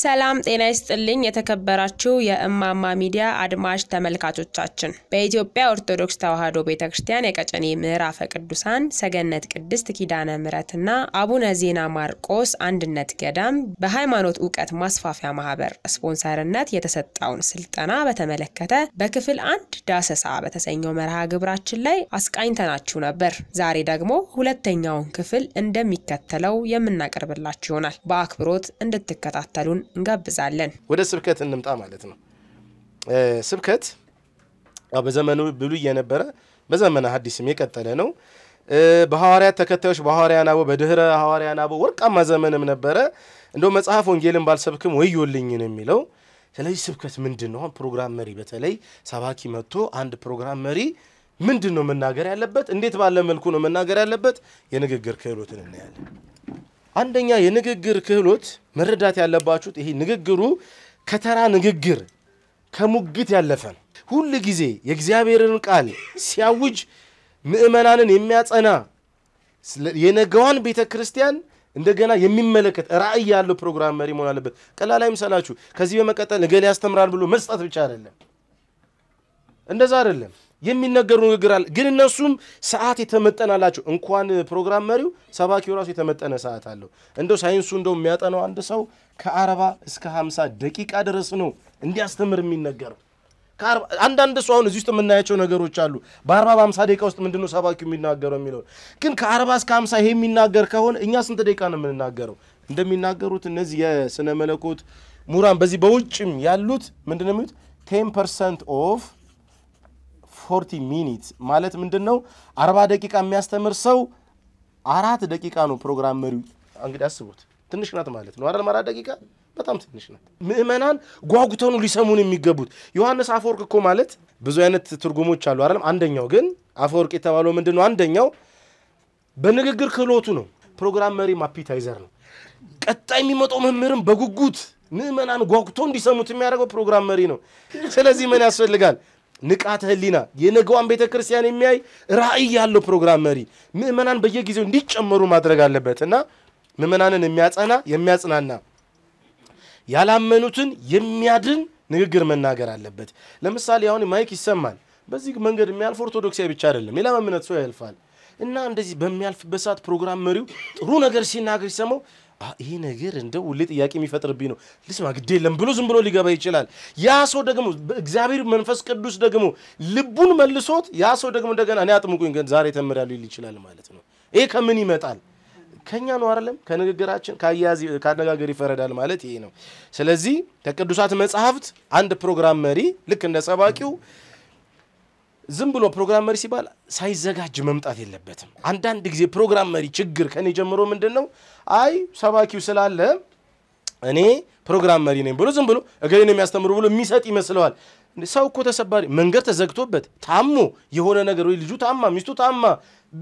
ሰላም ጤና ይስጥልኝ። የተከበራችሁ የእማማ ሚዲያ አድማጭ ተመልካቾቻችን በኢትዮጵያ ኦርቶዶክስ ተዋሕዶ ቤተ ክርስቲያን የቀጨኔ ምዕራፈ ቅዱሳን ሰገነት ቅድስት ኪዳነ ምሕረትና አቡነ ዜና ማርቆስ አንድነት ገዳም በሃይማኖት እውቀት ማስፋፊያ ማህበር ስፖንሰርነት የተሰጠውን ስልጠና በተመለከተ በክፍል አንድ ዳሰሳ በተሰኘው መርሃ ግብራችን ላይ አስቃኝተናችሁ ነበር። ዛሬ ደግሞ ሁለተኛውን ክፍል እንደሚከተለው የምናቀርብላችሁ ይሆናል። በአክብሮት እንድትከታተሉን እንጋብዛለን። ወደ ስብከት እንምጣ ማለት ነው። ስብከት በዘመኑ ብሉይ የነበረ በዘመነ ሐዲስም የቀጠለ ነው። በሐዋርያት ተከታዮች በሐዋርያ ናቦ በድህረ ሐዋርያ ናቦ ወርቃማ ዘመንም ነበረ። እንደ መጽሐፍ ወንጌልን ባልሰብክም ወዮልኝ ነው የሚለው። ስለዚህ ስብከት ምንድን ነው? ፕሮግራም መሪ በተለይ ሰባኪ መጥቶ አንድ ፕሮግራም መሪ ምንድን ነው መናገር ያለበት? እንዴት ባለ መልኩ ነው መናገር ያለበት? የንግግር ክህሎትን እናያለን። አንደኛ የንግግር ክህሎት መረዳት ያለባችሁት ይሄ ንግግሩ ከተራ ንግግር ከሙግት ያለፈ ነው። ሁል ጊዜ የእግዚአብሔርን ቃል ሲያውጅ ምእመናንን የሚያጸና የነገዋን ቤተ ክርስቲያን እንደገና የሚመለከት ራእይ ያለው ፕሮግራም መሪ መሆን አለበት። ቀላል አይምሰላችሁ። ከዚህ በመቀጠል እገሌ ያስተምራል ብሎ መስጠት ብቻ አይደለም፣ እንደዛ አይደለም። የሚነገሩ ንግግር አለ። ግን እነሱም ሰዓት የተመጠነ አላቸው። እንኳን ፕሮግራም መሪው ሰባኪው ራሱ የተመጠነ ሰዓት አለው። እንደው ሳይንሱ እንደው የሚያጠነው አንድ ሰው ከአርባ እስከ ሀምሳ ደቂቃ ድረስ ነው እንዲያስተምር የሚነገረው። አንዳንድ ሰው አሁን እዚህ ውስጥ የምናያቸው ነገሮች አሉ። በአርባ በሀምሳ ደቂቃ ውስጥ ነው ሰባኪው የሚናገረው የሚለው ግን ከአርባ እስከ ሀምሳ ይሄ የሚናገር ከሆነ እኛ ስንት ደቂቃ ነው የምንናገረው? እንደሚናገሩት እነዚህ የስነ መለኮት ምሁራን በዚህ በውጭም ያሉት ምንድነው የሚሉት ቴን ፐርሰንት ኦፍ ፎርቲ ሚኒት ማለት ምንድን ነው? አርባ ደቂቃ የሚያስተምር ሰው አራት ደቂቃ ነው ፕሮግራም መሪው። እንግዲህ አስቡት፣ ትንሽ ናት ማለት ነው አይደል? አራት ደቂቃ በጣም ትንሽ ናት። ምእመናን ጓጉተኑ ሊሰሙን የሚገቡት ዮሐንስ አፈወርቅ እኮ ማለት ብዙ አይነት ትርጉሞች አሉ አይደለም። አንደኛው ግን አፈወርቅ የተባለው ምንድን ነው? አንደኛው በንግግር ክህሎቱ ነው። ፕሮግራም መሪ አፒታይዘር ነው። ቀጣይ የሚመጣው መምህርም በጉጉት ምእመናን ጓጉቶ እንዲሰሙት የሚያደርገው ፕሮግራም መሪ ነው። ስለዚህ ምን ያስፈልጋል? ንቃተ ህሊና፣ የነገዋን ቤተ ክርስቲያን የሚያይ ራዕይ ያለው ፕሮግራም መሪ ምዕመናን በየጊዜው እንዲጨመሩ ማድረግ አለበት እና ምእመናንን የሚያጸና የሚያጽናና ያላመኑትን የሚያድን ንግግር መናገር አለበት። ለምሳሌ አሁን ማይክ ይሰማል። በዚህ መንገድ የሚያልፍ ኦርቶዶክሳዊ ብቻ አይደለም፣ ሌላ እምነት ሰው ያልፋል እና እንደዚህ በሚያልፍበት ሰዓት ፕሮግራም መሪው ጥሩ ነገር ሲናገር ሲሰማው ይሄ ነገር እንደ ሁሌ ጥያቄ የሚፈጥርብኝ ነው። ልስማ ግድ የለም ብሎ ዝም ብሎ ሊገባ ይችላል። ያ ሰው ደግሞ እግዚአብሔር መንፈስ ቅዱስ ደግሞ ልቡን መልሶት ያ ሰው ደግሞ እንደገና እኔ አጥምቁኝ ግን ዛሬ ተምሬያለሁ ሊል ይችላል ማለት ነው። ይሄ ከምን ይመጣል? ከኛ ነው አይደለም? ከንግግራችን ከአነጋገር ይፈረዳል ማለት ይሄ ነው። ስለዚህ ከቅዱሳት መጽሐፍት አንድ ፕሮግራም መሪ ልክ እንደ ሰባኪው ዝም ብሎ ፕሮግራም መሪ ሲባል ሳይዘጋጅ መምጣት የለበትም። አንዳንድ ጊዜ ፕሮግራም መሪ ችግር ከኔ ጀምሮ ምንድን ነው አይ ሰባኪው ስላለ እኔ ፕሮግራም መሪ ነኝ ብሎ ዝም ብሎ እገሌን የሚያስተምሩ ብሎ የሚሰጥ ይመስለዋል። ሰው እኮ ተሰባሪ መንገድ ተዘግቶበት ታሞ የሆነ ነገር ወይ ልጁ ታማ፣ ሚስቱ ታማ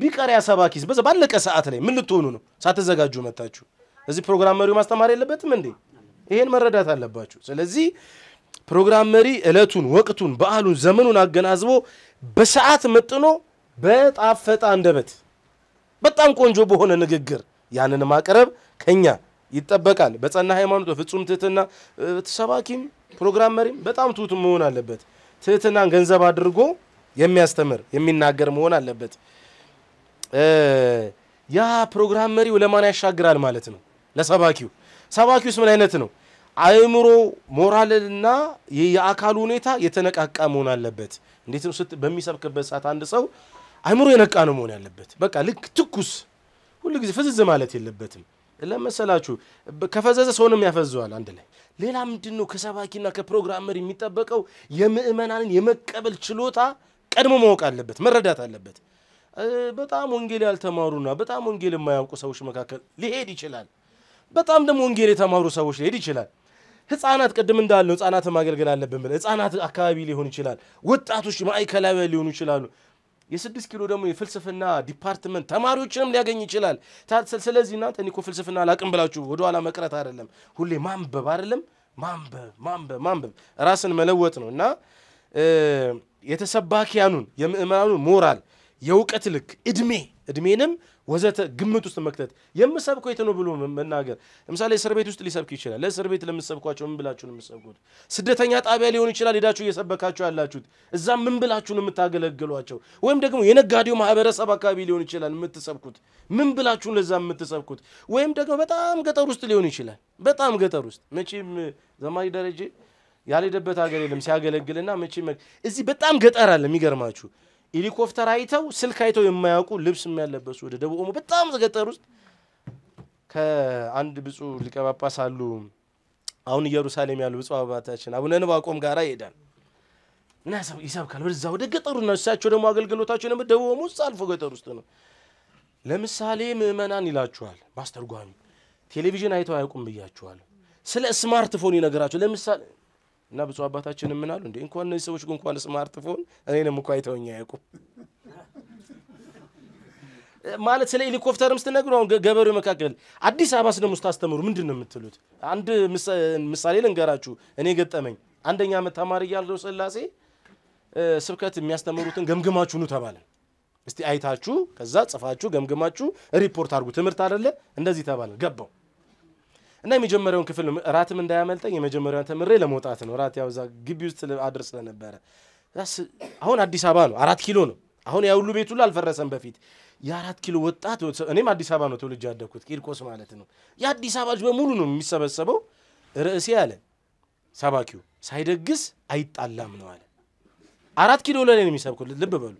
ቢቀር ያሰባኪስ በዛ ባለቀ ሰዓት ላይ ምን ልትሆኑ ነው? ሳትዘጋጁ መታችሁ። እዚህ ፕሮግራም መሪው ማስተማር የለበትም እንዴ? ይሄን መረዳት አለባችሁ። ስለዚህ ፕሮግራም መሪ እለቱን፣ ወቅቱን፣ በዓሉን፣ ዘመኑን አገናዝቦ በሰዓት መጥኖ በጣፈጠ አንደበት በጣም ቆንጆ በሆነ ንግግር ያንን ማቅረብ ከኛ ይጠበቃል። በጸና ሃይማኖት፣ በፍጹም ትህትና ሰባኪም ፕሮግራም መሪም በጣም ትሁት መሆን አለበት። ትህትናን ገንዘብ አድርጎ የሚያስተምር የሚናገር መሆን አለበት። ያ ፕሮግራም መሪው ለማን ያሻግራል ማለት ነው? ለሰባኪው። ሰባኪውስ ምን አይነት ነው? አእምሮ፣ ሞራልና የአካሉ ሁኔታ የተነቃቃ መሆን አለበት። እንዴት ነው በሚሰብክበት ሰዓት አንድ ሰው አእምሮ የነቃ ነው መሆን ያለበት። በቃ ልክ ትኩስ፣ ሁሉ ጊዜ ፍዝዝ ማለት የለበትም። ለመሰላችሁ ከፈዘዘ ሰውንም ያፈዘዋል አንድ ላይ። ሌላ ምንድን ነው ከሰባኪና ከፕሮግራመር የሚጠበቀው? የምእመናንን የመቀበል ችሎታ ቀድሞ ማወቅ አለበት፣ መረዳት አለበት። በጣም ወንጌል ያልተማሩና በጣም ወንጌል የማያውቁ ሰዎች መካከል ሊሄድ ይችላል። በጣም ደግሞ ወንጌል የተማሩ ሰዎች ሊሄድ ይችላል። ህፃናት ቅድም እንዳለው ህፃናትን ማገልገል አለብን ብለን ህፃናት አካባቢ ሊሆን ይችላል፣ ወጣቶች ማዕከላዊ ሊሆኑ ይችላሉ። የስድስት ኪሎ ደግሞ የፍልስፍና ዲፓርትመንት ተማሪዎችንም ሊያገኝ ይችላል። ስለዚህ እናንተ እኔ እኮ ፍልስፍና አላቅም ብላችሁ ወደኋላ መቅረት አይደለም፣ ሁሌ ማንበብ አይደለም ማንበብ ማንበብ ማንበብ ራስን መለወጥ ነው እና የተሰባኪያኑን የምዕመናኑን ሞራል የእውቀት ልክ እድሜ እድሜንም ወዘተ ግምት ውስጥ መክተት የምሰብኮ የት ነው ብሎ መናገር። ለምሳሌ እስር ቤት ውስጥ ሊሰብክ ይችላል። ለእስር ቤት ለምሰብኳቸው ምን ብላችሁ ነው የምሰብኩት? ስደተኛ ጣቢያ ሊሆን ይችላል ሄዳችሁ እየሰበካችሁ ያላችሁት፣ እዛ ምን ብላችሁ ነው የምታገለግሏቸው? ወይም ደግሞ የነጋዴው ማህበረሰብ አካባቢ ሊሆን ይችላል የምትሰብኩት፣ ምን ብላችሁ ለዛ የምትሰብኩት? ወይም ደግሞ በጣም ገጠር ውስጥ ሊሆን ይችላል። በጣም ገጠር ውስጥ መቼም ዘማሪ ደረጀ ያልሄደበት ሀገር የለም ሲያገለግልና መቼ እዚህ በጣም ገጠር አለ የሚገርማችሁ ሄሊኮፕተር አይተው ስልክ አይተው የማያውቁ ልብስ የሚያለበሱ ወደ ደቡብ ኦሞ በጣም ገጠር ውስጥ ከአንድ ብፁ ሊቀ ጳጳስ አሉ። አሁን ኢየሩሳሌም ያሉ ብፁ አባታችን አቡነ ንባቆም ጋራ ይሄዳል እና ሰው ይሰብካል። ወደዛ ወደ ገጠሩ ነው። እሳቸው ደግሞ አገልግሎታቸው ደግሞ ደቡብ ኦሞ ውስጥ አልፎ ገጠር ውስጥ ነው። ለምሳሌ ምእመናን ይላችኋል ማስተርጓሚ ቴሌቪዥን አይተው አያውቁም ብያችኋል። ስለ ስማርትፎን ይነገራቸው ለምሳሌ እና ብዙ አባታችን ምን አሉ እንዴ? እንኳን እነዚህ ሰዎች እንኳን ስማርትፎን እኔንም እኮ አይተውኝ አያውቁም። ማለት ስለ ሄሊኮፕተርም ስትነግሩ አሁን ገበሬው መካከል አዲስ አበባ ስለ ስታስተምሩ ምንድን ነው የምትሉት? አንድ ምሳሌ ልንገራችሁ። እኔ ገጠመኝ። አንደኛ ዓመት ተማሪ እያለሁ ስላሴ ስብከት የሚያስተምሩትን ገምግማችሁ ኑ እስቲ አይታችሁ ከዛ ጽፋችሁ ገምግማችሁ ሪፖርት አድርጉ ትምህርት አይደለ እንደዚህ ተባለ። ገባው እና የመጀመሪያውን ክፍል ነው እራትም እንዳያመልጠኝ የመጀመሪያውን ተምሬ ለመውጣት ነው። ራት ያው እዛ ግቢ ውስጥ አድር ስለነበረ አሁን አዲስ አበባ ነው፣ አራት ኪሎ ነው። አሁን ያ ሁሉ ቤት ሁሉ አልፈረሰም። በፊት የአራት ኪሎ ወጣት እኔም አዲስ አበባ ነው ትውልጅ ያደግኩት ቂርቆስ ማለት ነው። የአዲስ አበባ ልጅ በሙሉ ነው የሚሰበሰበው። ርዕሴ አለ ሰባኪው ሳይደግስ አይጣላም ነው አለ። አራት ኪሎ ላይ ነው የሚሰብኩት። ልብ በሉ።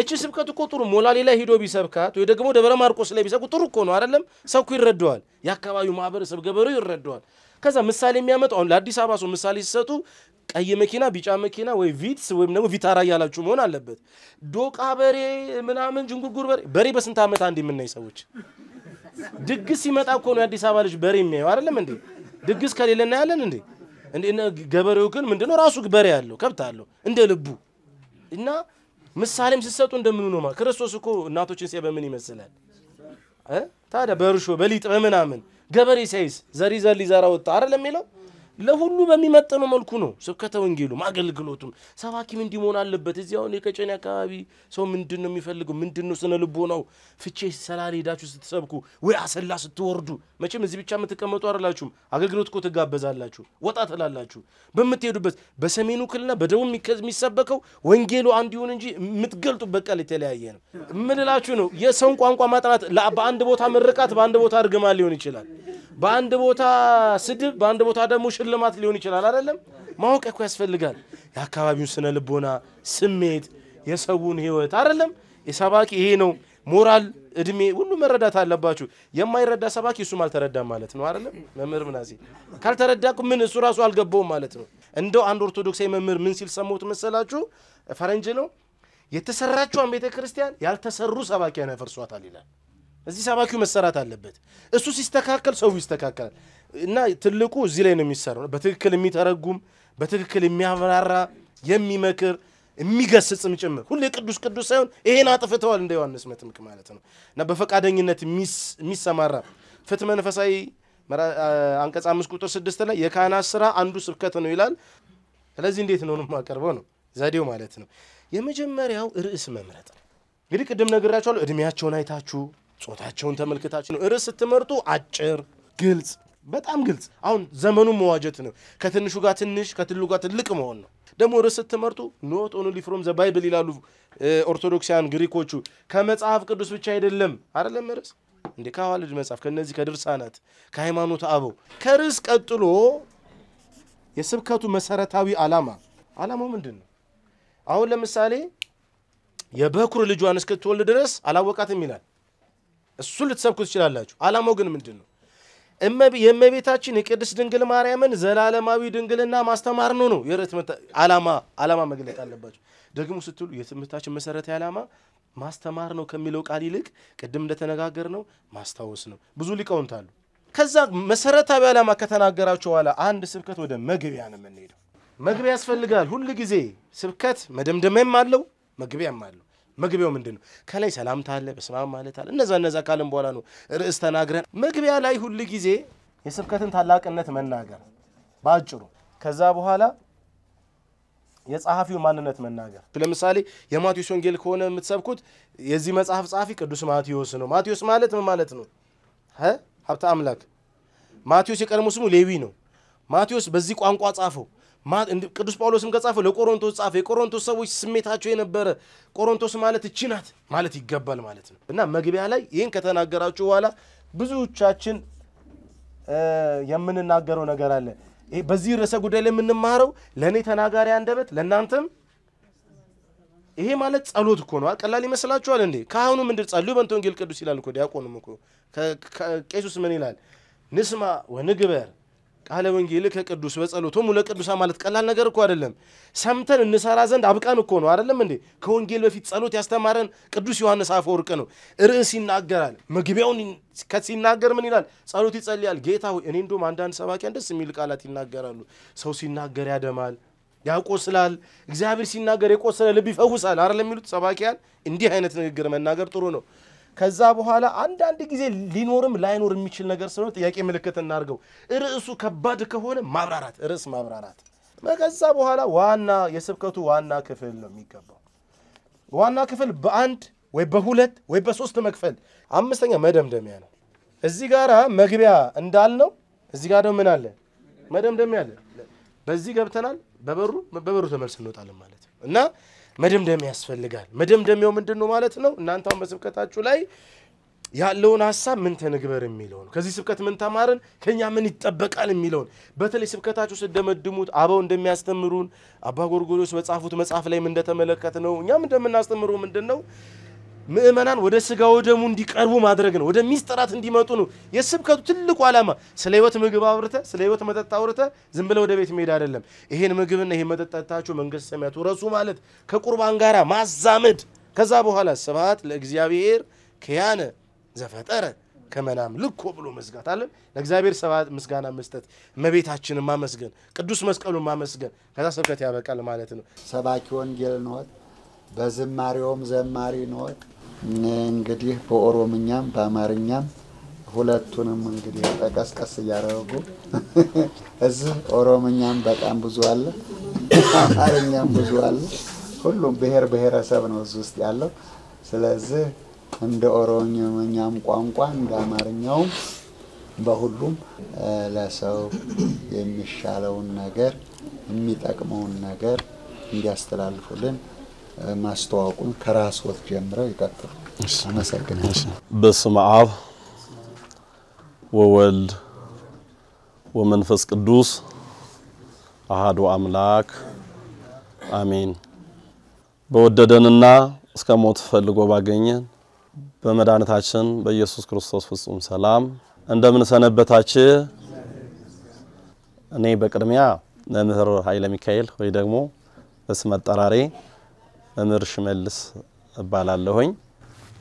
እቺ ስብከት እኮ ጥሩ ሞላሌ ላይ ሂዶ ቢሰብካት ወይ ደግሞ ደብረ ማርቆስ ላይ ቢሰብኩ ጥሩ እኮ ነው አይደለም? ሰኩ ይረደዋል። የአካባቢው ማህበረሰብ ገበሬው ይረደዋል። ከዛ ምሳሌ የሚያመጡ አሁን ለአዲስ አበባ ሰው ምሳሌ ሲሰጡ ቀይ መኪና፣ ቢጫ መኪና ወይ ቪትስ ወይም ደግሞ ቪታራ እያላችሁ መሆን አለበት። ዶቃ በሬ ምናምን ጅንጉርጉር በሬ በሬ በስንት ዓመት አንድ የምናይ ሰዎች ድግስ ሲመጣ እኮ ነው የአዲስ አበባ ልጅ በሬ የሚያየው አይደለም እንዴ? ድግስ ከሌለ እናያለን እንዴ? ገበሬው ግን ምንድነው ራሱ በሬ ያለው ከብት አለው እንደ ልቡ እና ምሳሌም ስትሰጡ እንደምኑ ነው ክርስቶስ እኮ እናቶችን ሲያይ በምን ይመስላል? ታዲያ በእርሾ በሊጥ በምናምን ገበሬ ሲያይስ ዘሪ ዘር ሊዘራ ወጣ አይደለም የሚለው ለሁሉ በሚመጠነው መልኩ ነው ስብከተ ወንጌሉም አገልግሎቱም ሰባኪም እንዲህ መሆን አለበት። እዚህ አሁን የቀጨኔ አካባቢ ሰው ምንድን ነው የሚፈልገው? ምንድን ነው ስነ ልቦናው? ፍቼ ሰላ ሄዳችሁ ስትሰብኩ ወይ አሰላ ስትወርዱ መቼም እዚህ ብቻ የምትቀመጡ አይደላችሁም። አገልግሎት እኮ ትጋበዛላችሁ፣ ወጣ ትላላችሁ። በምትሄዱበት በሰሜኑ ክልልና በደቡብ የሚሰበከው ወንጌሉ አንድ ይሁን እንጂ የምትገልጡበት ቃል የተለያየ ነው። የምልላችሁ ነው የሰውን ቋንቋ ማጥናት በአንድ ቦታ ምርቃት፣ በአንድ ቦታ እርግማ ሊሆን ይችላል። በአንድ ቦታ ስድብ፣ በአንድ ቦታ ደግሞ ሽልማት ሊሆን ይችላል። አይደለም ማወቅ እኮ ያስፈልጋል። የአካባቢውን ስነ ልቦና፣ ስሜት፣ የሰውን ህይወት አይደለም የሰባኪ ይሄ ነው ሞራል፣ እድሜ ሁሉ መረዳት አለባችሁ። የማይረዳ ሰባኪ እሱም አልተረዳም ማለት ነው አይደለም። መምህር ምናሴ ካልተረዳ ምን እሱ ራሱ አልገባውም ማለት ነው። እንደው አንድ ኦርቶዶክሳዊ መምህር ምን ሲል ሰሞት መሰላችሁ? ፈረንጅ ነው የተሰራችዋን ቤተ ክርስቲያን ያልተሰሩ ሰባኪያን ያፈርሷታል ይላል። እዚህ ሰባኪው መሰራት አለበት። እሱ ሲስተካከል ሰው ይስተካከላል። እና ትልቁ እዚህ ላይ ነው የሚሰራው። በትክክል የሚተረጉም በትክክል የሚያብራራ የሚመክር የሚገስጽም ጭምር ሁሌ ቅዱስ ቅዱስ ሳይሆን ይሄን አጥፍተዋል እንደ ዮሐንስ መጥምቅ ማለት ነው እና በፈቃደኝነት የሚሰማራ ፍት መንፈሳዊ አንቀጽ አምስት ቁጥር ስድስት ላይ የካህናት ስራ አንዱ ስብከት ነው ይላል። ስለዚህ እንዴት ነው የማቀርበው ነው ዘዴው ማለት ነው። የመጀመሪያው ርዕስ መምረጥ እንግዲህ ቅድም ነግራቸኋለሁ። እድሜያቸውን አይታችሁ ጾታቸውን ተመልክታችሁ ነው ርዕስ ስትመርጡ አጭር ግልጽ በጣም ግልጽ አሁን ዘመኑ መዋጀት ነው። ከትንሹ ጋር ትንሽ ከትልቁ ጋር ትልቅ መሆን ነው። ደግሞ ርዕስ ስትመርጡ ኖት ኦንሊ ፍሮም ዘ ባይብል ይላሉ ኦርቶዶክሳውያን ግሪኮቹ። ከመጽሐፍ ቅዱስ ብቻ አይደለም አይደለም ርዕስ እንዴ ከሐዋልድ መጽሐፍ ከነዚህ ከድርሳናት ከሃይማኖት አበው ከርዕስ ቀጥሎ የስብከቱ መሰረታዊ ዓላማ ዓላማው ምንድን ነው? አሁን ለምሳሌ የበኩር ልጇን እስክትወልድ ድረስ አላወቃትም ይላል። እሱ ልትሰብኩ ትችላላችሁ። ዓላማው ግን ምንድን ነው? የእመቤታችን የቅድስት ድንግል ማርያምን ዘላለማዊ ድንግልና ማስተማር ነው ነው ዓላማ ዓላማ መግለጥ አለባቸው። ደግሞ ስትሉ የትምህርታችን መሰረታዊ ዓላማ ማስተማር ነው ከሚለው ቃል ይልቅ ቅድም እንደተነጋገር ነው ማስታወስ ነው። ብዙ ሊቃውንት አሉ። ከዛ መሰረታዊ ዓላማ ከተናገራቸው በኋላ አንድ ስብከት ወደ መግቢያ ነው የምንሄደው። መግቢያ ያስፈልጋል። ሁል ጊዜ ስብከት መደምደሚያም አለው መግቢያም አለው። መግቢያው ምንድን ነው? ከላይ ሰላምታ አለ፣ በስማም ማለት አለ። እነዛ እነዛ ካለን በኋላ ነው ርዕስ ተናግረን መግቢያ ላይ ሁል ጊዜ የስብከትን ታላቅነት መናገር በአጭሩ፣ ከዛ በኋላ የጸሐፊው ማንነት መናገር። ለምሳሌ የማቴዎስ ወንጌል ከሆነ የምትሰብኩት የዚህ መጽሐፍ ጸሐፊ ቅዱስ ማቴዎስ ነው። ማቴዎስ ማለት ምን ማለት ነው? ሀብተ አምላክ ማቴዎስ የቀድሞ ስሙ ሌዊ ነው። ማቴዎስ በዚህ ቋንቋ ጻፈው ቅዱስ ጳውሎስም ከጻፈው ለቆሮንቶስ ጻፈ። የቆሮንቶስ ሰዎች ስሜታቸው የነበረ ቆሮንቶስ ማለት እቺ ናት ማለት ይገባል ማለት ነው እና መግቢያ ላይ ይህን ከተናገራችሁ በኋላ ብዙዎቻችን የምንናገረው ነገር አለ። በዚህ ርዕሰ ጉዳይ ላይ የምንማረው ለእኔ ተናጋሪ አንደበት ለእናንተም ይሄ ማለት ጸሎት እኮ ነው። ቀላል ይመስላችኋል እንዴ? ካህኑ ምንድር ጸልዩ በእንተ ወንጌል ቅዱስ ይላል እኮ ዲያቆኑም እኮ ቄሱስ ምን ይላል? ንስማ ወንግበር ቃለ ወንጌል ከቅዱስ በጸሎቶም ለቅዱሳ ማለት ቀላል ነገር እኮ አይደለም። ሰምተን እንሰራ ዘንድ አብቃን እኮ ነው አይደለም እንዴ? ከወንጌል በፊት ጸሎት ያስተማረን ቅዱስ ዮሐንስ አፈወርቅ ነው። ርዕስ ይናገራል። መግቢያውን ሲናገር ምን ይላል? ጸሎት ይጸልያል። ጌታ ሆይ እኔ እንዲሁም አንዳንድ ሰባኪያን ደስ የሚል ቃላት ይናገራሉ። ሰው ሲናገር ያደማል፣ ያቆስላል። እግዚአብሔር ሲናገር የቆሰለ ልብ ይፈውሳል አይደለም የሚሉት ሰባኪያን። እንዲህ አይነት ንግግር መናገር ጥሩ ነው። ከዛ በኋላ አንዳንድ ጊዜ ሊኖርም ላይኖር የሚችል ነገር ስለሆነ ጥያቄ ምልክት እናድርገው። ርዕሱ ከባድ ከሆነ ማብራራት፣ ርዕስ ማብራራት። ከዛ በኋላ ዋና የስብከቱ ዋና ክፍል ነው የሚገባው። ዋና ክፍል በአንድ ወይ በሁለት ወይ በሶስት መክፈል። አምስተኛ መደምደሚያ ነው። እዚህ ጋር መግቢያ እንዳልነው እዚህ ጋር ደግሞ ምን አለ? መደምደሚያ አለ። በዚህ ገብተናል። በበሩ በበሩ ተመልስ እንወጣለን ማለት ነው እና መደምደም ያስፈልጋል። መደምደሚያው ምንድን ነው ማለት ነው? እናንተውን በስብከታችሁ ላይ ያለውን ሀሳብ ምን ተንግበር የሚለውን ከዚህ ስብከት ምን ተማርን፣ ከኛ ምን ይጠበቃል የሚለውን በተለይ ስብከታችሁ ስደመድሙት አበው እንደሚያስተምሩን አባ ጎርጎርዮስ በጻፉት መጽሐፍ ላይም ነው እኛም እንደምናስተምሩ ምንድን ነው ምእመናን ወደ ስጋ ወደሙ እንዲቀርቡ ማድረግ ነው። ወደ ሚስጥራት እንዲመጡ ነው የስብከቱ ትልቁ ዓላማ። ስለ ህይወት ምግብ አውርተ ስለ ህይወት መጠጥ አውርተ ዝም ብለ ወደ ቤት መሄድ አይደለም። ይሄን ምግብና ይሄን መጠጣታችሁ መንግስተ ሰማያት ውረሱ ማለት ከቁርባን ጋራ ማዛመድ። ከዛ በኋላ ስብሐት ለእግዚአብሔር ከያነ ዘፈጠረ ከመናም ልኮ ብሎ መዝጋት አለን። ለእግዚአብሔር ስብሐት ምስጋና መስጠት፣ እመቤታችንን ማመስገን፣ ቅዱስ መስቀሉን ማመስገን። ከዛ ስብከት ያበቃል ማለት ነው። ሰባኪ ወንጌል ኖት፣ በዝማሬውም ዘማሪ ኖት። እንግዲህ በኦሮምኛም በአማርኛም ሁለቱንም እንግዲህ ጠቀስቀስ እያደረጉ እዚህ ኦሮምኛም በጣም ብዙ አለ፣ አማርኛም ብዙ አለ። ሁሉም ብሔር ብሔረሰብ ነው እዚህ ውስጥ ያለው። ስለዚህ እንደ ኦሮምኛም ቋንቋ እንደ አማርኛውም በሁሉም ለሰው የሚሻለውን ነገር የሚጠቅመውን ነገር እንዲያስተላልፉልን ማስተዋወቁን ከራስዎት ጀምረው ይቀጥሉ። አመሰግናለሁ። በስመ አብ ወወልድ ወመንፈስ ቅዱስ አሃዱ አምላክ አሜን። በወደደንና እስከ ሞት ፈልጎ ባገኘን በመድኃኒታችን በኢየሱስ ክርስቶስ ፍጹም ሰላም እንደምን ሰነበታችሁ? እኔ በቅድሚያ መምህር ኃይለ ሚካኤል ወይ ደግሞ በስም አጠራሬ መምህር ሽመልስ እባላለሁኝ።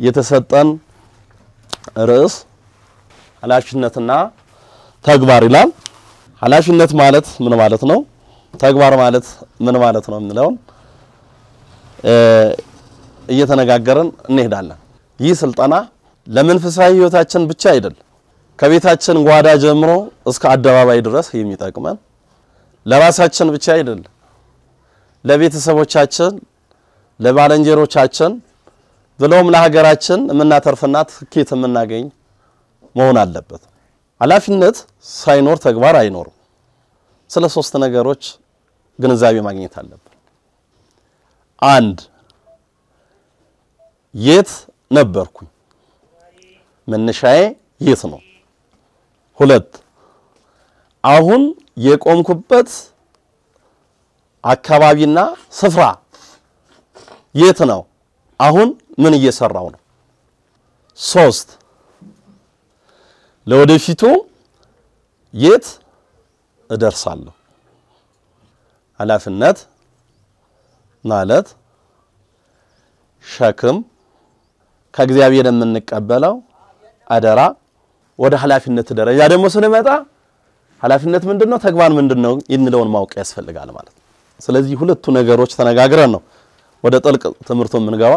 የተሰጠን ርዕስ ኃላፊነትና ተግባር ይላል። ኃላፊነት ማለት ምን ማለት ነው? ተግባር ማለት ምን ማለት ነው? የምንለውን እየተነጋገርን እንሄዳለን። ይህ ስልጠና ለመንፈሳዊ ሕይወታችን ብቻ አይደለም። ከቤታችን ጓዳ ጀምሮ እስከ አደባባይ ድረስ የሚጠቅመን ለራሳችን ብቻ አይደለም፣ ለቤተሰቦቻችን ለባለንጀሮቻችን ብለውም ለሀገራችን የምናተርፍና ትኬት የምናገኝ መሆን አለበት። ኃላፊነት ሳይኖር ተግባር አይኖርም። ስለ ሶስት ነገሮች ግንዛቤ ማግኘት አለብን። አንድ የት ነበርኩኝ? መነሻዬ የት ነው? ሁለት አሁን የቆምኩበት አካባቢና ስፍራ የት ነው? አሁን ምን እየሰራው ነው? ሶስት ለወደፊቱ የት እደርሳለሁ? ኃላፊነት ማለት ሸክም ከእግዚአብሔር የምንቀበለው አደራ። ወደ ኃላፊነት ደረጃ ደግሞ ስንመጣ ኃላፊነት ምንድነው? ተግባር ምንድነው? ይንለውን ማወቅ ያስፈልጋል ማለት ነው። ስለዚህ ሁለቱ ነገሮች ተነጋግረን ነው ወደ ጥልቅ ትምህርቱ የምንገባ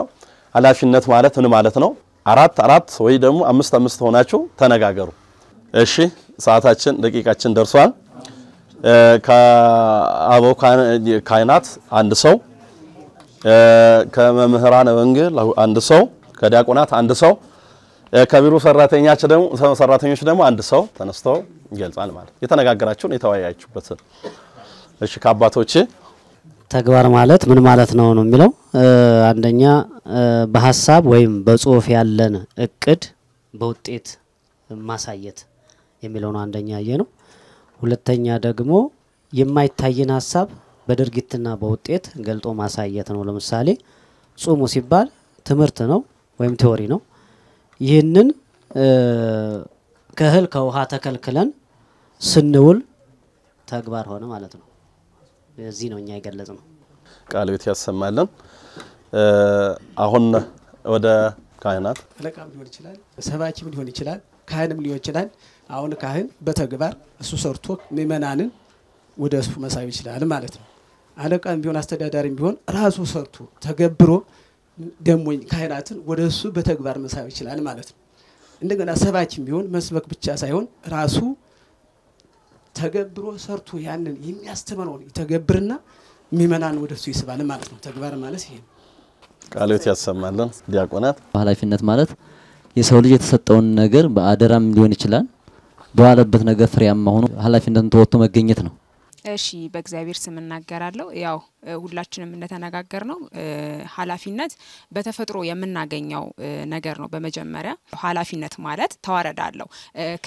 ኃላፊነት ማለት ምን ማለት ነው? አራት አራት ወይ ደግሞ አምስት አምስት ሆናችሁ ተነጋገሩ። እሺ ሰዓታችን ደቂቃችን ደርሷል። ከአበው ካህናት አንድ ሰው፣ ከመምህራን ወንጌል አንድ ሰው፣ ከዲያቆናት አንድ ሰው፣ ከቢሮ ሰራተኛች ደግሞ ሰራተኞች ደግሞ አንድ ሰው ተነስተው ይገልጻል ማለት የተነጋገራችሁን የተወያያችሁበትን እሺ ከአባቶቼ ተግባር ማለት ምን ማለት ነው ነው የሚለው አንደኛ በሀሳብ ወይም በጽሁፍ ያለን እቅድ በውጤት ማሳየት የሚለው ነው። አንደኛ ያየ ነው። ሁለተኛ ደግሞ የማይታይን ሀሳብ በድርጊትና በውጤት ገልጦ ማሳየት ነው። ለምሳሌ ጾሙ ሲባል ትምህርት ነው ወይም ቲዎሪ ነው። ይህንን ከእህል ከውሃ ተከልክለን ስንውል ተግባር ሆነ ማለት ነው። እዚህ ነው እኛ የገለጽ ነው። ቃል ቤት ያሰማለን። አሁን ወደ ካህናት አለቃም ሊሆን ይችላል፣ ሰባኪም ሊሆን ይችላል፣ ካህንም ሊሆን ይችላል። አሁን ካህን በተግባር እሱ ሰርቶ ምእመናንን ወደ እሱ መሳብ ይችላል ማለት ነው። አለቃም ቢሆን አስተዳዳሪም ቢሆን ራሱ ሰርቶ ተገብሮ ደግሞ ካህናትን ወደ እሱ በተግባር መሳብ ይችላል ማለት ነው። እንደገና ሰባኪም ቢሆን መስበክ ብቻ ሳይሆን ራሱ ተገብሮ ሰርቶ ያንን የሚያስተምረውን ተገብርና የሚመናን ወደሱ ይስባል ማለት ነው። ተግባር ማለት ይሄ ቃሎት ያሰማለን። ዲያቆናት ኃላፊነት ማለት የሰው ልጅ የተሰጠውን ነገር በአደራም ሊሆን ይችላል በዋለበት ነገር ፍሬያማ ሆኖ ኃላፊነትን ተወጥቶ መገኘት ነው። እሺ በእግዚአብሔር ስም እናገራለሁ። ያው ሁላችንም እንደተነጋገር ነው ኃላፊነት በተፈጥሮ የምናገኘው ነገር ነው። በመጀመሪያ ኃላፊነት ማለት ተዋረዳለሁ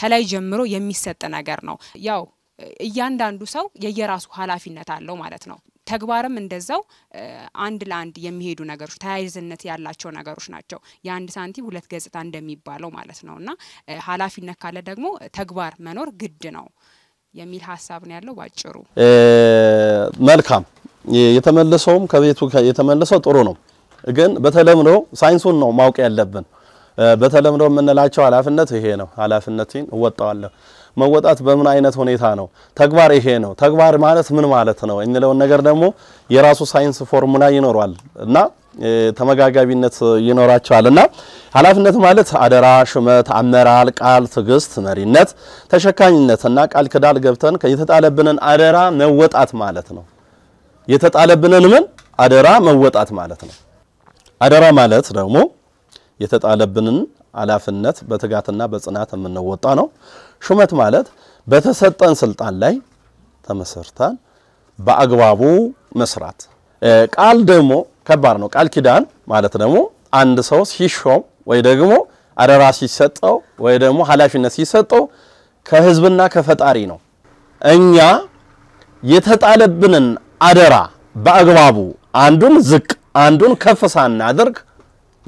ከላይ ጀምሮ የሚሰጥ ነገር ነው። ያው እያንዳንዱ ሰው የየራሱ ኃላፊነት አለው ማለት ነው። ተግባርም እንደዛው አንድ ለአንድ የሚሄዱ ነገሮች ተያያዥነት ያላቸው ነገሮች ናቸው። የአንድ ሳንቲም ሁለት ገጽታ እንደሚባለው ማለት ነው እና ኃላፊነት ካለ ደግሞ ተግባር መኖር ግድ ነው። የሚል ሀሳብ ነው ያለው ባጭሩ። መልካም የተመለሰውም ከቤቱ የተመለሰው ጥሩ ነው፣ ግን በተለምዶ ሳይንሱን ነው ማወቅ ያለብን። በተለምዶ የምንላቸው ኃላፊነት ይሄ ነው፣ ኃላፊነቴን እወጣዋለሁ። መወጣት በምን አይነት ሁኔታ ነው? ተግባር ይሄ ነው። ተግባር ማለት ምን ማለት ነው? የሚለውን ነገር ደግሞ የራሱ ሳይንስ ፎርሙላ ይኖሯል እና ተመጋጋቢነት ይኖራቸዋል እና ኃላፊነት ማለት አደራ፣ ሹመት፣ አመራር፣ ቃል፣ ትዕግስት፣ መሪነት፣ ተሸካኝነትና እና ቃል ክዳል ገብተን የተጣለብንን አደራ መወጣት ማለት ነው። የተጣለብንን ምን አደራ መወጣት ማለት ነው። አደራ ማለት ደግሞ የተጣለብንን ኃላፊነት በትጋትና በጽናት የምንወጣ ነው። ሹመት ማለት በተሰጠን ስልጣን ላይ ተመሰርተን በአግባቡ መስራት። ቃል ደግሞ ከባድ ነው። ቃል ኪዳን ማለት ደግሞ አንድ ሰው ሲሾም ወይ ደግሞ አደራ ሲሰጠው ወይ ደግሞ ኃላፊነት ሲሰጠው ከህዝብና ከፈጣሪ ነው። እኛ የተጣለብንን አደራ በአግባቡ አንዱን ዝቅ አንዱን ከፍ ሳናደርግ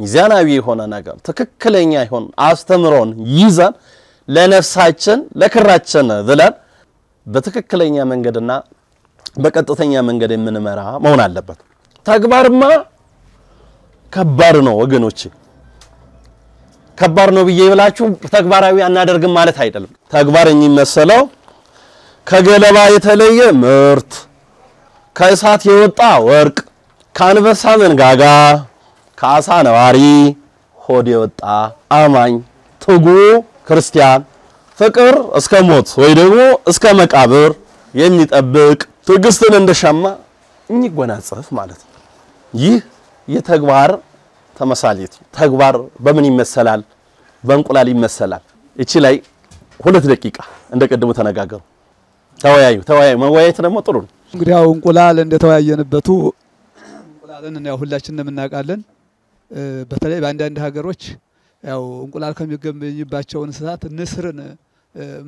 ሚዛናዊ የሆነ ነገር ትክክለኛ ይሆን አስተምሮን ይዘን ለነፍሳችን ለክራችን ብለን በትክክለኛ መንገድና በቀጥተኛ መንገድ የምንመራ መሆን አለበት። ተግባርማ ከባድ ነው ወገኖች፣ ከባድ ነው ብዬ ብላችሁ ተግባራዊ አናደርግም ማለት አይደለም። ተግባር የሚመሰለው ከገለባ የተለየ ምርት፣ ከእሳት የወጣ ወርቅ፣ ከአንበሳ መንጋጋ፣ ከአሳ ነዋሪ ሆድ የወጣ አማኝ ትጉ ክርስቲያን ፍቅር እስከ ሞት ወይ ደግሞ እስከ መቃብር የሚጠብቅ ትዕግስትን እንደሻማ የሚጎናጸፍ ማለት ነው። ይህ የተግባር ተመሳሌት ተግባር በምን ይመሰላል? በእንቁላል ይመሰላል። እቺ ላይ ሁለት ደቂቃ እንደ ተነጋገሩ፣ ተወያዩ፣ ተወያዩ። መወያየት ደግሞ ጥሩ ነው። እንግዲያው እንቁላል እንደተወያየንበቱ እንቁላልን ያው ሁላችን እናውቃለን። በተለይ በአንዳንድ ሀገሮች ያው እንቁላል ከሚገኝባቸው እንስሳት ንስርን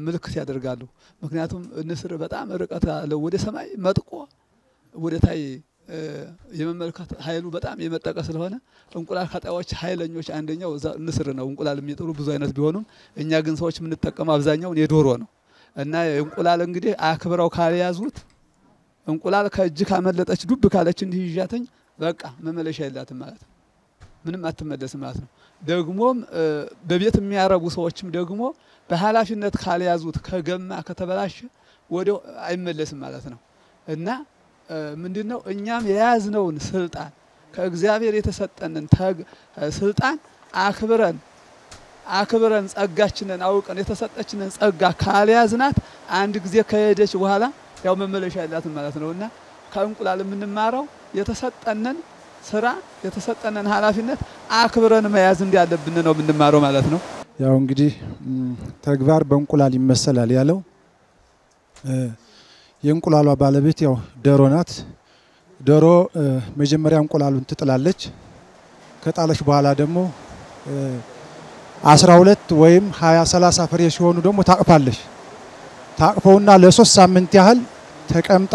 ምልክት ያደርጋሉ። ምክንያቱም ንስር በጣም ርቀት አለው ወደ ሰማይ መጥቆ ወደ ታይ የመመልከት ኃይሉ በጣም የመጠቀ ስለሆነ እንቁላል ካጣዮች ኃይለኞች አንደኛው ንስር ነው። እንቁላል የሚጥሩ ብዙ አይነት ቢሆኑም እኛ ግን ሰዎች የምንጠቀመው አብዛኛውን የዶሮ ነው እና እንቁላል እንግዲህ አክብረው ካልያዙት እንቁላል ከእጅ ካመለጠች ዱብ ካለች እንዲህ ይዣተኝ በቃ መመለሻ የላትም ማለት ነው። ምንም አትመለስም ማለት ነው። ደግሞም በቤት የሚያረቡ ሰዎችም ደግሞ በኃላፊነት ካልያዙት ከገማ ከተበላሸ ወደ አይመለስም ማለት ነው እና ምንድን ነው እኛም የያዝነውን ስልጣን ከእግዚአብሔር የተሰጠንን ስልጣን አክብረን አክብረን ጸጋችንን አውቀን የተሰጠችንን ጸጋ ካልያዝናት አንድ ጊዜ ከሄደች በኋላ ያው መመለሻ የላትን ማለት ነው እና ከእንቁላል የምንማረው የተሰጠንን ስራ የተሰጠንን ኃላፊነት አክብረን መያዝ እንዳለብን ነው የምንማረው ማለት ነው። ያው እንግዲህ ተግባር በእንቁላል ይመሰላል ያለው የእንቁላሏ ባለቤት ያው ዶሮ ናት። ዶሮ መጀመሪያ እንቁላሉን ትጥላለች። ከጣለች በኋላ ደግሞ 12 ወይም 2030 ፍሬ ሲሆኑ ደግሞ ታቅፋለች። ታቅፈውና ለሶስት ሳምንት ያህል ተቀምጣ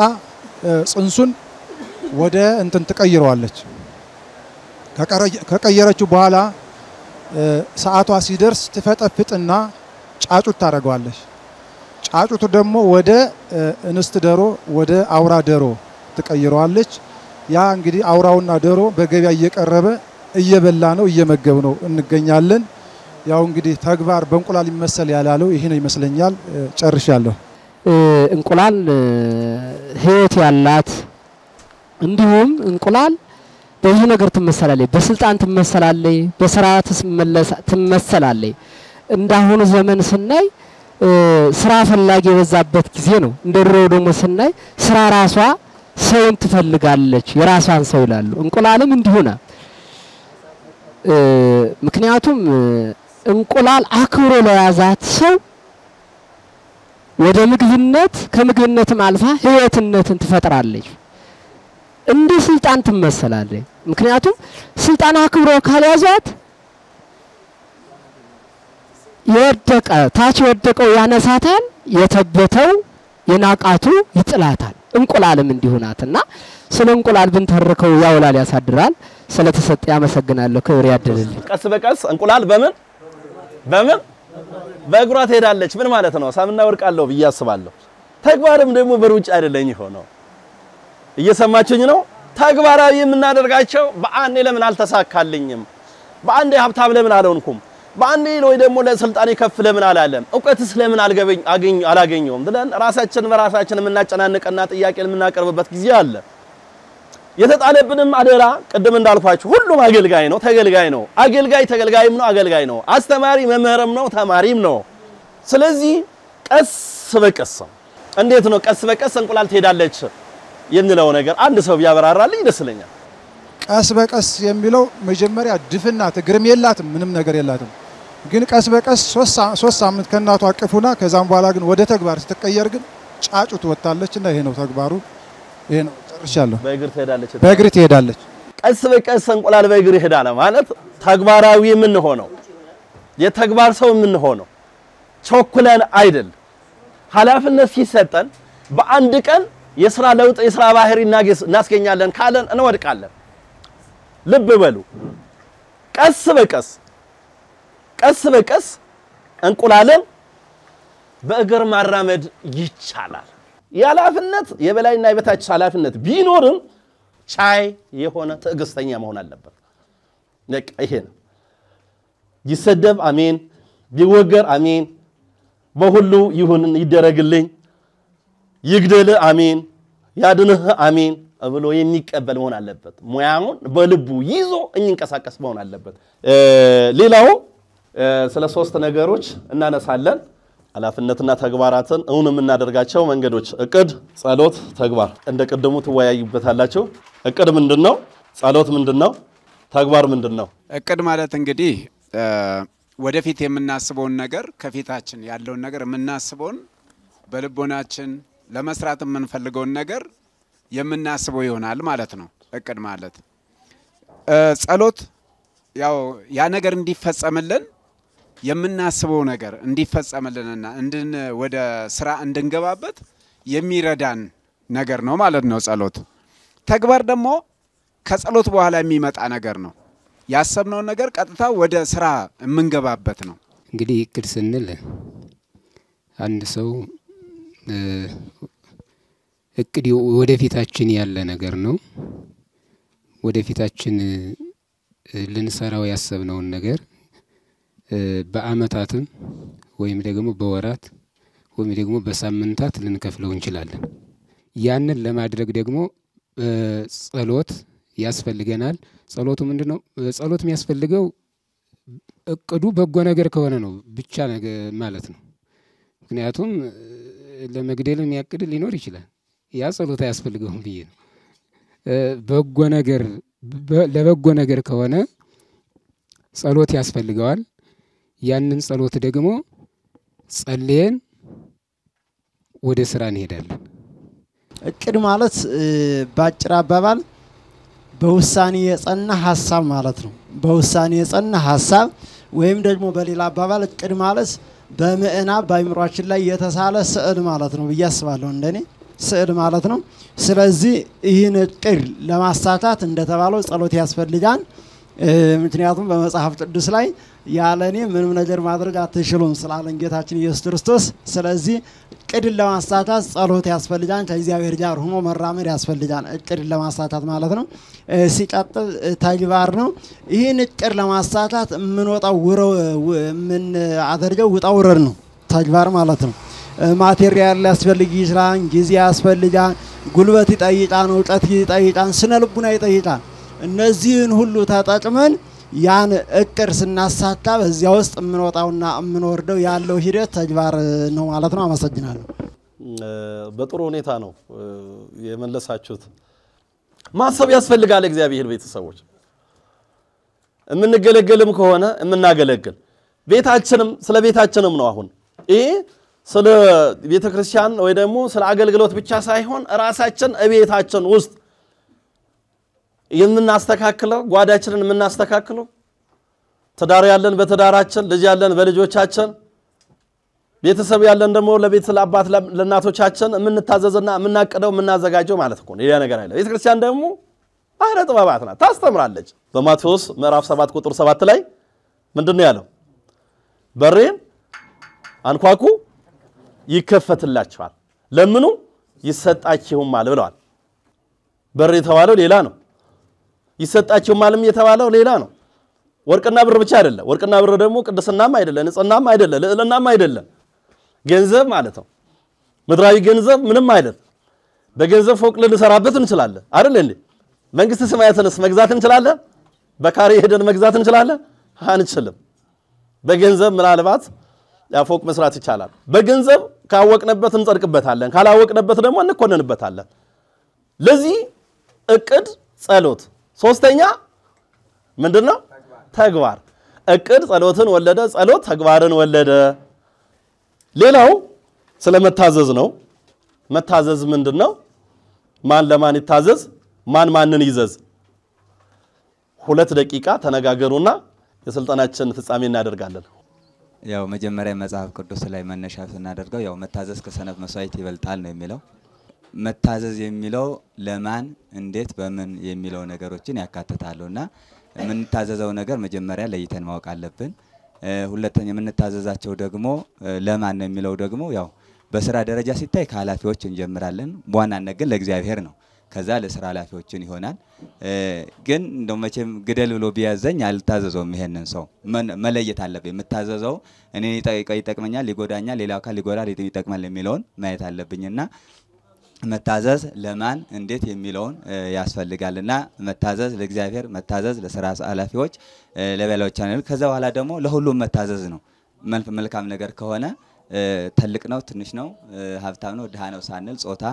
ጽንሱን ወደ እንትን ትቀይረዋለች። ከቀየረችው በኋላ ሰዓቷ ሲደርስ ትፈጠፍጥና ጫጩት ታደርገዋለች። ጫጩቱ ደግሞ ወደ እንስት ደሮ ወደ አውራ ደሮ ትቀይረዋለች። ያ እንግዲህ አውራውና ደሮ በገበያ እየቀረበ እየበላ ነው እየመገብ ነው እንገኛለን። ያው እንግዲህ ተግባር በእንቁላል ይመሰል ያላለው ነው ይመስለኛል። ጨርሻለሁ። እንቁላል ህይወት ያላት እንዲሁም እንቁላል በብዙ ነገር ትመሰላለች። በስልጣን ትመሰላለች፣ በስራ ትመሰላለች። እንዳሁኑ ዘመን ስናይ ስራ ፈላጊ የበዛበት ጊዜ ነው። እንደ ድሮ ደግሞ ስናይ ስራ ራሷ ሰውን ትፈልጋለች፣ የራሷን ሰው ይላሉ። እንቁላልም እንዲሁና ምክንያቱም እንቁላል አክብሮ ለያዛት ሰው ወደ ምግብነት ከምግብነትም አልፋ ህይወትነትን ትፈጥራለች። እንደ ስልጣን ትመሰላለች። ምክንያቱም ስልጣን አክብሮ ካልያዟት የወደቀ ታች የወደቀው ያነሳታል፣ የተበተው የናቃቱ ይጥላታል። እንቁላልም እንዲሁ ስለ እንቁላል ብንተርከው ያውላል፣ ያሳድራል። ስለተሰጠ ያመሰግናለሁ። ክብር ያድልልኝ። ቀስ በቀስ እንቁላል በምን በምን በእግሯ ትሄዳለች። ምን ማለት ነው? ሳምና ወርቅ አለው ብዬ አስባለሁ። ተግባርም ደግሞ በሩጭ አይደለኝ ሆነው እየሰማችሁኝ ነው። ተግባራዊ የምናደርጋቸው በአንዴ ለምን አልተሳካልኝም፣ በአንዴ ሀብታም ለምን አልሆንኩም በአንዴ ወይ ደግሞ ለስልጣኔ ከፍ ለምን አላለም? እውቀትስ ለምን አልገበኝ አገኝ አላገኘውም ብለን ራሳችን በራሳችን የምናጨናንቅና ጥያቄ የምናቀርብበት ጊዜ አለ። የተጣለብንም አደራ ቅድም እንዳልኳችሁ ሁሉም አገልጋይ ነው፣ ተገልጋይ ነው። አገልጋይ ተገልጋይም ነው፣ አገልጋይ ነው። አስተማሪ መምህርም ነው፣ ተማሪም ነው። ስለዚህ ቀስ በቀስ እንዴት ነው ቀስ በቀስ እንቁላል ትሄዳለች የምንለው ነገር አንድ ሰው ቢያበራራልኝ ደስ ይለኛል። ቀስ በቀስ የሚለው መጀመሪያ ድፍናት እግርም የላትም ምንም ነገር የላትም። ግን ቀስ በቀስ ሶስት ሳምንት ከእናቷ አቅፉና ከዛም በኋላ ግን ወደ ተግባር ስትቀየር ግን ጫጩ ትወጣለች እና ይሄ ነው ተግባሩ። ይሄ ነው ጨርሻለሁ። በእግር ትሄዳለች። ቀስ በቀስ እንቁላል በእግር ይሄዳል ማለት ተግባራዊ የምንሆነው የተግባር ሰው የምንሆነው ቾኩለን አይደል። ኃላፊነት ሲሰጠን በአንድ ቀን የስራ ለውጥ የስራ ባህሪ እናስገኛለን ካለን እንወድቃለን። ልብ በሉ ቀስ በቀስ ቀስ በቀስ እንቁላልን በእግር ማራመድ ይቻላል። የኃላፊነት የበላይና የበታች ኃላፊነት ቢኖርም ቻይ የሆነ ትዕግስተኛ መሆን አለበት። በቃ ይሄ ነው። ይሰደብ አሜን፣ ቢወገር አሜን፣ በሁሉ ይሁን ይደረግልኝ፣ ይግደል አሜን፣ ያድንህ አሜን ብሎ የሚቀበል መሆን አለበት። ሙያውን በልቡ ይዞ እንንቀሳቀስ መሆን አለበት። ሌላው ስለ ሶስት ነገሮች እናነሳለን። ኃላፊነትና ተግባራትን እውን የምናደርጋቸው መንገዶች፣ እቅድ፣ ጸሎት፣ ተግባር። እንደ ቅድሙ ትወያዩበታላችሁ። እቅድ ምንድን ነው? ጸሎት ምንድን ነው? ተግባር ምንድን ነው? እቅድ ማለት እንግዲህ ወደፊት የምናስበውን ነገር ከፊታችን ያለውን ነገር የምናስበውን በልቦናችን ለመስራት የምንፈልገውን ነገር የምናስበው ይሆናል ማለት ነው። እቅድ ማለት ጸሎት ያው ያ ነገር እንዲፈጸምልን የምናስበው ነገር እንዲፈጸምልንና እንድን ወደ ስራ እንድንገባበት የሚረዳን ነገር ነው ማለት ነው ጸሎት። ተግባር ደግሞ ከጸሎት በኋላ የሚመጣ ነገር ነው። ያሰብነውን ነገር ቀጥታ ወደ ስራ የምንገባበት ነው። እንግዲህ እቅድ ስንል አንድ ሰው እቅድ ወደፊታችን ያለ ነገር ነው። ወደፊታችን ልንሰራው ያሰብነውን ነገር በአመታትም ወይም ደግሞ በወራት ወይም ደግሞ በሳምንታት ልንከፍለው እንችላለን። ያንን ለማድረግ ደግሞ ጸሎት ያስፈልገናል። ጸሎቱ ምንድነው? ጸሎት የሚያስፈልገው እቅዱ በጎ ነገር ከሆነ ነው ብቻ ማለት ነው። ምክንያቱም ለመግደል የሚያቅድ ሊኖር ይችላል። ያ ጸሎት አያስፈልገውም ብዬ ነው። በጎ ነገር ለበጎ ነገር ከሆነ ጸሎት ያስፈልገዋል። ያንን ጸሎት ደግሞ ጸልየን ወደ ስራ እንሄዳለን። እቅድ ማለት በአጭር አባባል በውሳኔ የጸና ሀሳብ ማለት ነው። በውሳኔ የጸና ሀሳብ ወይም ደግሞ በሌላ አባባል እቅድ ማለት በምዕናብ በአይምሯችን ላይ የተሳለ ስዕል ማለት ነው ብዬ አስባለሁ። እንደኔ ስዕል ማለት ነው። ስለዚህ ይህን እቅድ ለማሳካት እንደተባለው ጸሎት ያስፈልጋል። ምክንያቱም በመጽሐፍ ቅዱስ ላይ ያለ እኔ ምንም ነገር ማድረግ አትችሉም ስላለን ጌታችን ኢየሱስ ክርስቶስ። ስለዚህ እቅድን ለማሳታት ጸሎት ያስፈልጋል። ከእግዚአብሔር ጋር ሆኖ መራመድ ያስፈልጋል። እቅድን ለማሳታት ማለት ነው። ሲቀጥል ተግባር ነው። ይህን እቅድ ለማሳታት የምንወጣው ውረው የምናደርገው ውጣ ውረድ ነው፣ ተግባር ማለት ነው። ማቴሪያል ሊያስፈልግ ይችላል፣ ጊዜ ያስፈልጋል፣ ጉልበት ይጠይቃል፣ እውቀት ይጠይቃል፣ ስነ ልቡና ይጠይቃል። እነዚህን ሁሉ ተጠቅመን ያን እቅድ ስናሳካ በዚያ ውስጥ የምንወጣውና የምንወርደው ያለው ሂደት ተግባር ነው ማለት ነው። አመሰግናለሁ። በጥሩ ሁኔታ ነው የመለሳችሁት። ማሰብ ያስፈልጋል። እግዚአብሔር ቤተሰቦች የምንገለገልም ከሆነ የምናገለግል ቤታችንም ስለ ቤታችንም ነው። አሁን ይሄ ስለ ቤተ ክርስቲያን ወይ ደግሞ ስለ አገልግሎት ብቻ ሳይሆን ራሳችን እቤታችን ውስጥ የምናስተካክለው ጓዳችንን የምናስተካክለው ትዳር ያለን በትዳራችን ልጅ ያለን በልጆቻችን ቤተሰብ ያለን ደግሞ ለቤት ለአባት ለእናቶቻችን የምንታዘዝና የምናቅደው የምናዘጋጀው ማለት እኮ ሌላ ነገር አይደለም። ቤተክርስቲያን ደግሞ አይነ ጥበባት ናት፣ ታስተምራለች። በማቴዎስ ምዕራፍ 7 ቁጥር 7 ላይ ምንድን ነው ያለው? በሬን አንኳኩ ይከፈትላችኋል፣ ለምኑ ይሰጣችሁማል ብለዋል። በር የተባለው ሌላ ነው። ይሰጣቸው ማለም የተባለው ሌላ ነው። ወርቅና ብር ብቻ አይደለም። ወርቅና ብር ደግሞ ቅድስናም አይደለም፣ ንጽህናም አይደለም፣ ልዕልናም አይደለም። ገንዘብ ማለት ነው። ምድራዊ ገንዘብ ምንም አይደለም። በገንዘብ ፎቅ ልንሰራበት እንችላለን አይደል እንዴ? መንግስት ሰማያትንስ መግዛት እንችላለን? በካሬ ሄደን መግዛት እንችላለን? አንችልም። በገንዘብ ምናልባት ፎቅ መስራት ይቻላል። በገንዘብ ካወቅንበት እንጸድቅበታለን፣ ካላወቅንበት ደግሞ እንኮነንበታለን። ለዚህ እቅድ ጸሎት ሶስተኛ ምንድን ነው? ተግባር። እቅድ ጸሎትን ወለደ፣ ጸሎት ተግባርን ወለደ። ሌላው ስለ መታዘዝ ነው። መታዘዝ ምንድን ነው? ማን ለማን ይታዘዝ? ማን ማንን ይዘዝ? ሁለት ደቂቃ ተነጋገሩና የስልጠናችን ፍጻሜ እናደርጋለን። ያው መጀመሪያ መጽሐፍ ቅዱስ ላይ መነሻ ስናደርገው ያው መታዘዝ ከሰነፍ መስዋዕት ይበልጣል ነው የሚለው መታዘዝ የሚለው ለማን እንዴት በምን የሚለው ነገሮችን ያካትታሉ እና የምንታዘዘው ነገር መጀመሪያ ለይተን ማወቅ አለብን። ሁለተኛ የምንታዘዛቸው ደግሞ ለማን ነው የሚለው ደግሞ ያው በስራ ደረጃ ሲታይ ከኃላፊዎች እንጀምራለን። በዋናነት ግን ለእግዚአብሔር ነው። ከዛ ለስራ ኃላፊዎችን ይሆናል። ግን እንደ መቼም ግደል ብሎ ቢያዘኝ አልታዘዘውም። ይሄንን ሰው መለየት አለብኝ። የምታዘዘው እኔ ይጠቅመኛል፣ ሊጎዳኛል፣ ሌላ አካል ሊጎዳ ይጠቅማል የሚለውን ማየት አለብኝና መታዘዝ ለማን እንዴት የሚለውን ያስፈልጋል እና መታዘዝ ለእግዚአብሔር መታዘዝ ለስራ ኃላፊዎች ለበላዮች ከዛ በኋላ ደግሞ ለሁሉም መታዘዝ ነው። መልካም ነገር ከሆነ ትልቅ ነው፣ ትንሽ ነው፣ ሀብታም ነው፣ ድሃ ነው ሳንል ጾታ፣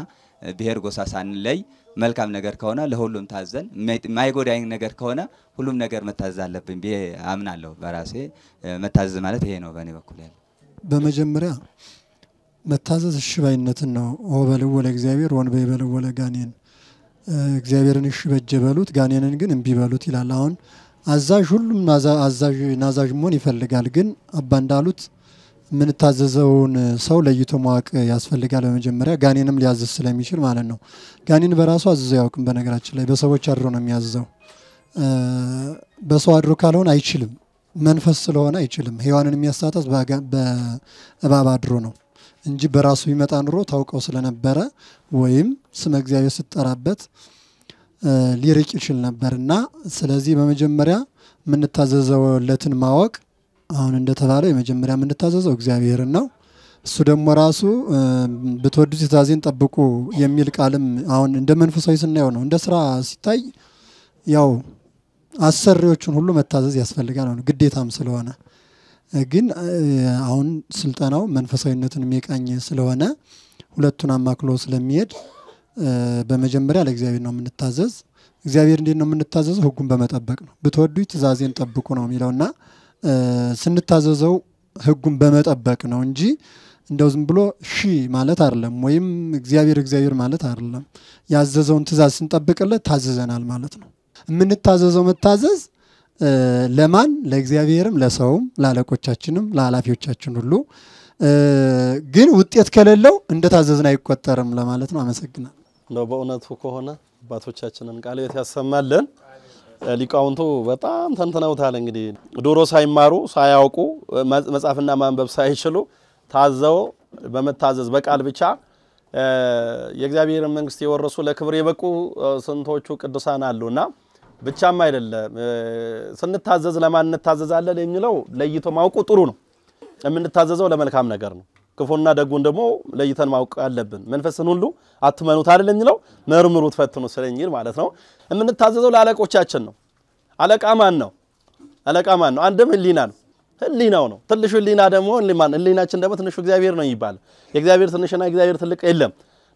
ብሔር፣ ጎሳ ሳንለይ መልካም ነገር ከሆነ ለሁሉም ታዘን ማይጎዳኝ ነገር ከሆነ ሁሉም ነገር መታዘዝ አለብኝ ብዬ አምናለሁ። በራሴ መታዘዝ ማለት ይሄ ነው በእኔ በኩል ያለ በመጀመሪያ መታዘዝ እሽባይነትን ነው። እግዚአብሔር ወን ወንበይበልዎ ጋኔን እግዚአብሔርን እሺ በጀ በሉት ጋኔንን ግን እምቢ በሉት ይላል። አሁን አዛዥ ሁሉም ናዛዥ መሆን ይፈልጋል። ግን አባ እንዳሉት የምንታዘዘውን ሰው ለይቶ ማወቅ ያስፈልጋል። በመጀመሪያ ጋኔንም ሊያዝዝ ስለሚችል ማለት ነው። ጋኔን በራሱ አዝዞ ያውቅም። በነገራችን ላይ በሰዎች አድሮ ነው የሚያዝዘው። በሰው አድሮ ካልሆን አይችልም። መንፈስ ስለሆነ አይችልም። ሔዋንን የሚያሳታት በእባብ አድሮ ነው። እንጂ በራሱ ቢመጣ ኑሮ ታውቀው ስለነበረ ወይም ስመ እግዚአብሔር ስትጠራበት ሊርቅ ይችል ነበር እና ስለዚህ በመጀመሪያ የምንታዘዘውለትን ማወቅ አሁን እንደተባለ የመጀመሪያ የምንታዘዘው እግዚአብሔርን ነው። እሱ ደግሞ ራሱ ብትወዱ ትእዛዜን ጠብቁ የሚል ቃልም አሁን እንደ መንፈሳዊ ስናየው ነው። እንደ ስራ ሲታይ ያው አሰሪዎቹን ሁሉ መታዘዝ ያስፈልጋል፣ ግዴታም ስለሆነ ግን አሁን ስልጠናው መንፈሳዊነትን የሚቃኝ ስለሆነ ሁለቱን አማክሎ ስለሚሄድ በመጀመሪያ ለእግዚአብሔር ነው የምንታዘዝ። እግዚአብሔር እንዴት ነው የምንታዘዘው? ህጉን በመጠበቅ ነው። ብትወዱኝ ትእዛዜን ጠብቁ ነው የሚለውና ስንታዘዘው ህጉን በመጠበቅ ነው እንጂ እንደው ዝም ብሎ ሺ ማለት አይደለም፣ ወይም እግዚአብሔር እግዚአብሔር ማለት አይደለም። ያዘዘውን ትእዛዝ ስንጠብቅለት ታዘዘናል ማለት ነው። የምንታዘዘው መታዘዝ ለማን ለእግዚአብሔርም ለሰውም ለአለቆቻችንም ለኃላፊዎቻችን ሁሉ ግን ውጤት ከሌለው እንደታዘዝን አይቆጠርም ለማለት ነው። አመሰግናል ነው በእውነቱ ከሆነ አባቶቻችንን ቃል ቤት ያሰማልን። ሊቃውንቱ በጣም ተንትነውታል። እንግዲህ ዶሮ ሳይማሩ ሳያውቁ መጻፍና ማንበብ ሳይችሉ ታዘው በመታዘዝ በቃል ብቻ የእግዚአብሔርን መንግስት የወረሱ ለክብር የበቁ ስንቶቹ ቅዱሳን አሉና ብቻም አይደለም ስንታዘዝ ለማን እንታዘዛለን የሚለው ለይቶ ማውቁ ጥሩ ነው። የምንታዘዘው ለመልካም ነገር ነው። ክፉና ደጉን ደግሞ ለይተን ማወቅ አለብን። መንፈስን ሁሉ አትመኑት አይደል የሚለው መርምሩት ፈትኑ ስለሚል ማለት ነው። የምንታዘዘው ለአለቆቻችን ነው። አለቃ ማን ነው? አለቃ ማን ነው? አንድም ህሊና ነው። ህሊናው ነው ትልሹ። ህሊና ደግሞ ህሊናችን ደግሞ ትንሹ እግዚአብሔር ነው ይባል። የእግዚአብሔር ትንሽና እግዚአብሔር ትልቅ የለም።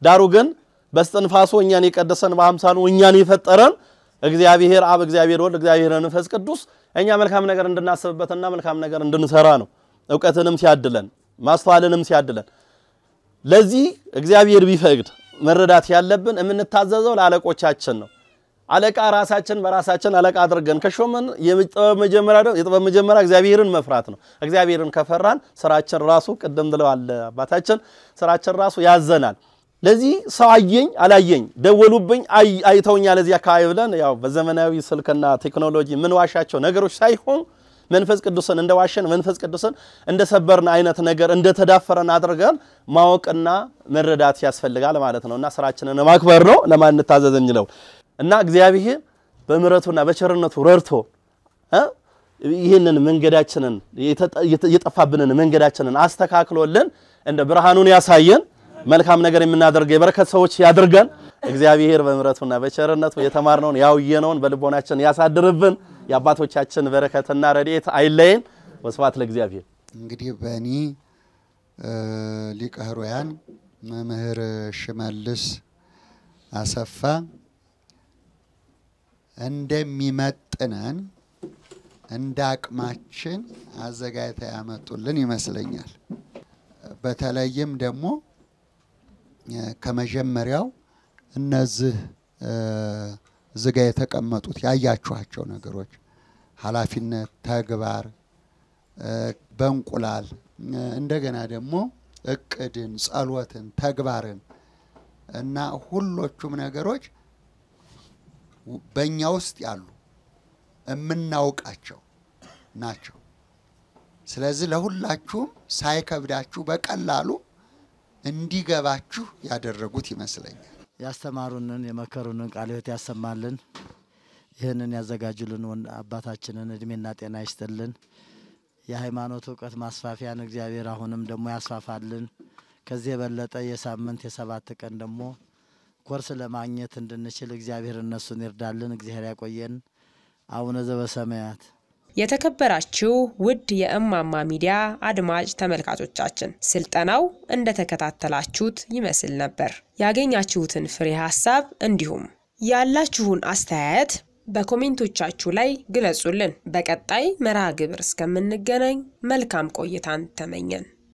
ዳሩ ግን በስተንፋሱ እኛን የቀደሰን በአምሳሉ እኛን የፈጠረን እግዚአብሔር አብ፣ እግዚአብሔር ወልድ፣ እግዚአብሔር መንፈስ ቅዱስ እኛ መልካም ነገር እንድናስብበትና መልካም ነገር እንድንሰራ ነው። እውቀትንም ሲያድለን ማስተዋልንም ሲያድለን ለዚህ እግዚአብሔር ቢፈቅድ መረዳት ያለብን የምንታዘዘው ለአለቆቻችን ነው። አለቃ ራሳችን በራሳችን አለቃ አድርገን ከሾመን የጥበብ መጀመሪያ ደግሞ የጥበብ መጀመሪያ እግዚአብሔርን መፍራት ነው። እግዚአብሔርን ከፈራን ስራችን ራሱ ቅድም ብለዋል አባታችን፣ ስራችን ራሱ ያዘናል። ለዚህ ሰው አየኝ አላየኝ ደወሉብኝ አይተውኛል ለዚህ አካባቢ ብለን ያው በዘመናዊ ስልክና ቴክኖሎጂ ምን ዋሻቸው ነገሮች ሳይሆን መንፈስ ቅዱስን እንደ ዋሸን መንፈስ ቅዱስን እንደ ሰበርን አይነት ነገር እንደ ተዳፈረን አድርገን ማወቅና መረዳት ያስፈልጋል ማለት ነው እና ስራችንን ማክበር ነው ለማን እንታዘዝ እንለው እና እግዚአብሔር በምረቱና በቸርነቱ ረድቶ ይህንን መንገዳችንን የጠፋብንን መንገዳችንን አስተካክሎልን እንደ ብርሃኑን ያሳየን መልካም ነገር የምናደርገው የበረከት ሰዎች ያድርገን። እግዚአብሔር በምሕረቱና በቸርነቱ የተማርነውን ያውየነውን በልቦናችን ያሳድርብን። የአባቶቻችን በረከትና ረድኤት አይለይን። ወስብሐት ለእግዚአብሔር። እንግዲህ በእኔ ሊቀ ኅሩያን መምህር ሽመልስ አሰፋ እንደሚመጥነን እንደ አቅማችን አዘጋጅተው ያመጡልን ይመስለኛል። በተለይም ደግሞ ከመጀመሪያው እነዚህ ዝጋ የተቀመጡት ያያችኋቸው ነገሮች ኃላፊነት፣ ተግባር፣ በእንቁላል እንደገና ደግሞ እቅድን፣ ጸሎትን፣ ተግባርን እና ሁሎቹም ነገሮች በእኛ ውስጥ ያሉ የምናውቃቸው ናቸው። ስለዚህ ለሁላችሁም ሳይከብዳችሁ በቀላሉ እንዲገባችሁ ያደረጉት ይመስለኛል። ያስተማሩንን የመከሩንን ቃለ ሕይወት ያሰማልን። ይህንን ያዘጋጁልን አባታችንን እድሜና ጤና ይስጥልን። የሃይማኖት እውቀት ማስፋፊያን እግዚአብሔር አሁንም ደግሞ ያስፋፋልን። ከዚህ የበለጠ የሳምንት የሰባት ቀን ደግሞ ኮርስ ለማግኘት እንድንችል እግዚአብሔር እነሱን ይርዳልን። እግዚአብሔር ያቆየን። አቡነ ዘበሰማያት የተከበራችሁ ውድ የእማማ ሚዲያ አድማጭ ተመልካቾቻችን ስልጠናው እንደተከታተላችሁት ይመስል ነበር። ያገኛችሁትን ፍሬ ሀሳብ እንዲሁም ያላችሁን አስተያየት በኮሜንቶቻችሁ ላይ ግለጹልን። በቀጣይ መርሃ ግብር እስከምንገናኝ መልካም ቆይታን ተመኘን።